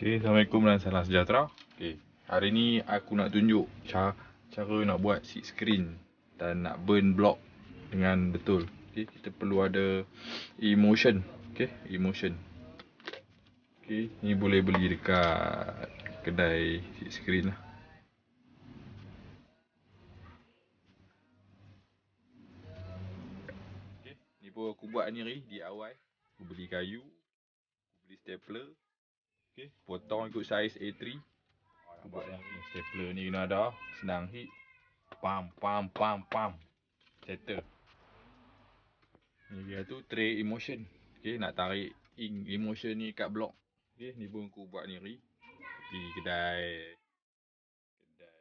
Okay, Assalamualaikum dan salam sejahtera okay. Hari ni aku nak tunjuk cara, cara nak buat seat screen Dan nak burn block dengan betul okay, Kita perlu ada emotion okay, emotion. Okay, ni boleh beli dekat kedai seat screen lah. Okay, ni aku buat ni di awal. Aku beli kayu, aku beli stapler Okey, potong ikut saiz A3. Nampak dah ni stapler ni kena ada, senang hit. Pam pam pam pam. Settle. Ni dia tu tray emotion. Okay, nak tarik ing emotion ni kat blok. Okay, ni pun aku buat sendiri. Di kedai kedai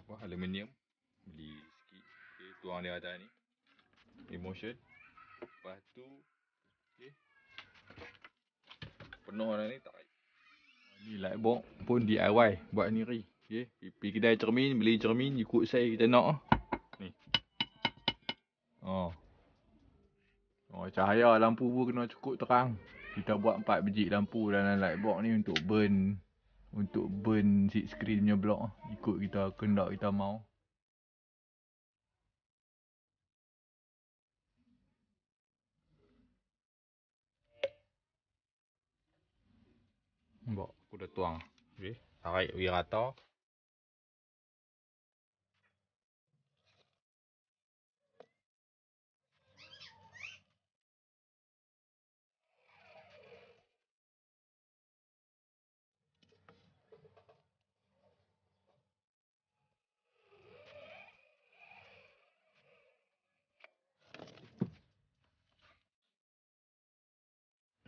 apa aluminium beli Okay, tuang dia atas ni. Emotion. Lepas tu okey. Penuh dah ni tak like box pun DIY buat sendiri okey pergi kedai cermin beli cermin ikut saya kita nak ah. ni oh oh cahaya lampu pun kena cukup terang kita buat 4 biji lampu dalam light box ni untuk burn untuk burn sheet screen punya block ikut kita kendak kita mau tuang. Okey. Tarik wirata.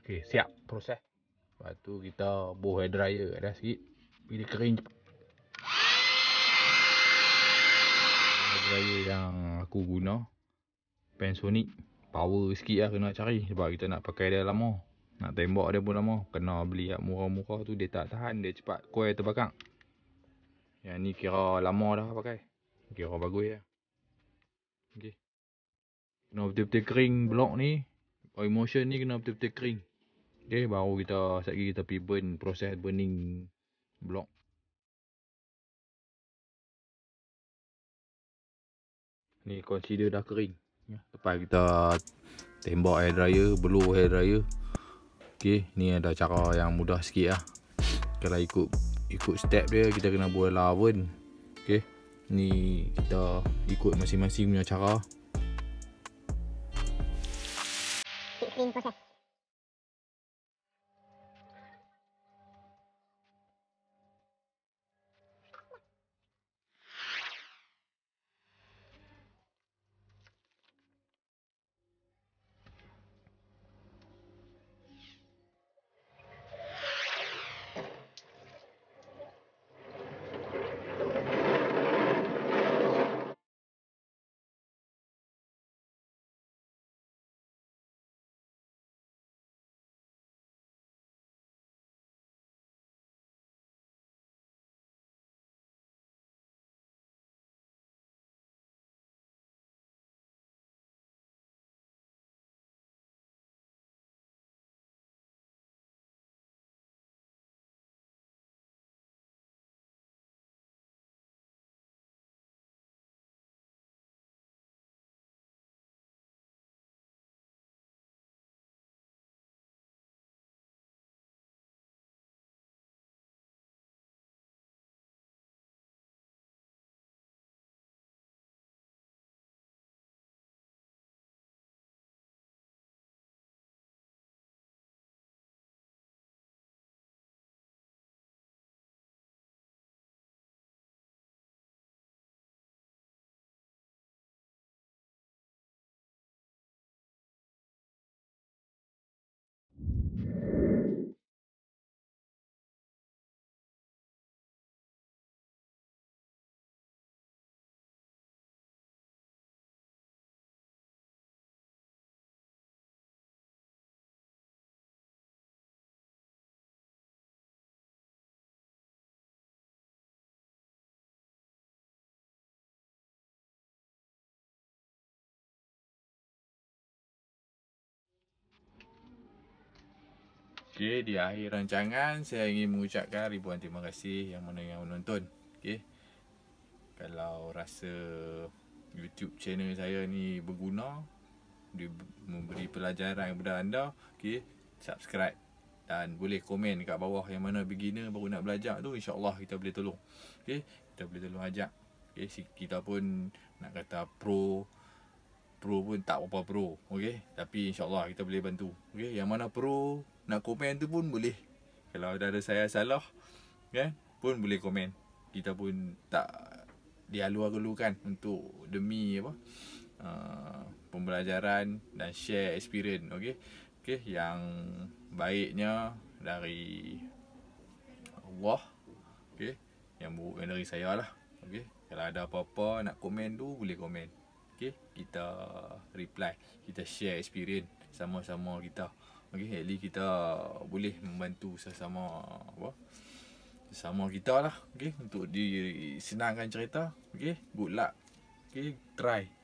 Okey, siap proses. Lepas tu kita buh hair dryer kat dah sikit. Bila kering Hair dryer yang aku guna. Panasonic. Power sikit lah kena cari. Sebab kita nak pakai dia lama. Nak tembak dia pun lama. Kena beli yang murah-murah tu dia tak tahan. Dia cepat kuih terbakar. Yang ni kira lama dah pakai. Kira bagus ya. Okay. Kena betul-betul kering blok ni. Emotion ni kena betul-betul kering. Okay, baru kita set lagi kita pergi burn proses burning block. Ni consider dah kering. Ya, lepas kita tembak air dryer, blow air dryer. Okay, ni ada cara yang mudah sikit lah. Kalau ikut ikut step dia, kita kena buat oven. Lah okay, ni kita ikut masing-masing punya cara. Kering proses. Okey, di akhir rancangan saya ingin mengucapkan ribuan terima kasih yang mana yang menonton. Okey. Kalau rasa YouTube channel saya ni berguna, dia memberi pelajaran kepada anda, okey, subscribe dan boleh komen kat bawah yang mana beginner baru nak belajar tu insya Allah kita boleh tolong. Okey, kita boleh tolong ajak. Okey, kita pun nak kata pro pro pun tak apa-apa pro. Okey, tapi insya Allah kita boleh bantu. Okey, yang mana pro nak komen tu pun boleh kalau ada saya salah kan pun boleh komen kita pun tak dialu-alukan untuk demi apa uh, pembelajaran dan share experience okey okey yang baiknya dari Allah okey yang buruk dari saya lah okey kalau ada apa-apa nak komen tu boleh komen okey kita reply kita share experience sama-sama kita Okay, at least kita boleh membantu sesama apa? Sesama kita lah, okay? Untuk disenangkan cerita, okay? Good luck, okay? Try.